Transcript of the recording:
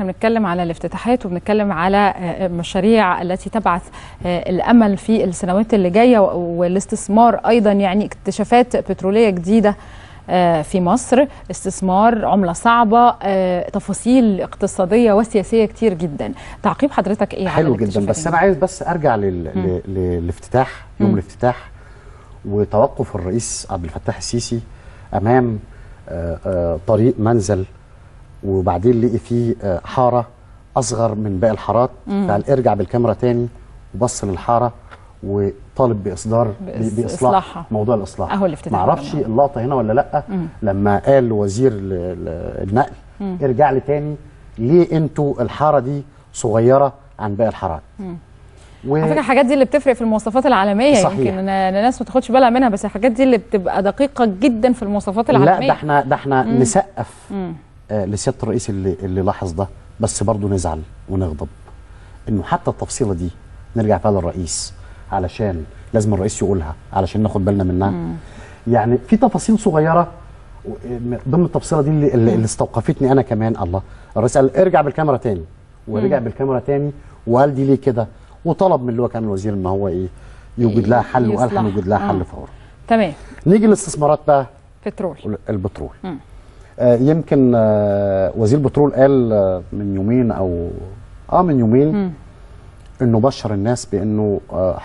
احنا بنتكلم على الافتتاحات وبنتكلم على آه، آه، مشاريع التي تبعث آه، الامل في السنوات اللي جايه والاستثمار ايضا يعني اكتشافات بتروليه جديده في مصر استثمار عملة صعبة تفاصيل اقتصادية وسياسية كتير جدا تعقيب حضرتك ايه حلو جدا بس انا عايز بس ارجع للافتتاح يوم الافتتاح وتوقف الرئيس عبد الفتاح السيسي امام طريق منزل وبعدين لقي فيه آه، حاره اصغر من باقي الحارات فقال ارجع بالكاميرا تاني وبص للحاره وطالب باصدار باصلاح إصلاحها. موضوع الاصلاح اهو الافتتاح معرفش اللقطه هنا ولا لا مم. لما قال وزير النقل مم. ارجع لي تاني ليه انتوا الحاره دي صغيره عن باقي الحارات و... على فكره الحاجات دي اللي بتفرق في المواصفات العالميه صحيح. يمكن الناس ما تاخدش بالها منها بس الحاجات دي اللي بتبقى دقيقه جدا في المواصفات العالميه لا ده احنا ده احنا نسقف مم. آه، لسياده الرئيس اللي, اللي لاحظ ده بس برضه نزعل ونغضب انه حتى التفصيله دي نرجع فيها للرئيس علشان لازم الرئيس يقولها علشان ناخد بالنا منها مم. يعني في تفاصيل صغيره ضمن التفصيله دي اللي, اللي استوقفتني انا كمان الله الرئيس قال ارجع بالكاميرا تاني ورجع مم. بالكاميرا تاني وقال دي ليه كده وطلب من اللي هو كان الوزير ان هو ايه يوجد لها حل وقال هنوجد لها حل آه. فورا تمام نيجي للاستثمارات بقى بترول البترول مم. آه، يمكن آه، وزير البترول قال آه، من يومين او اه من يومين انه بشر الناس بانه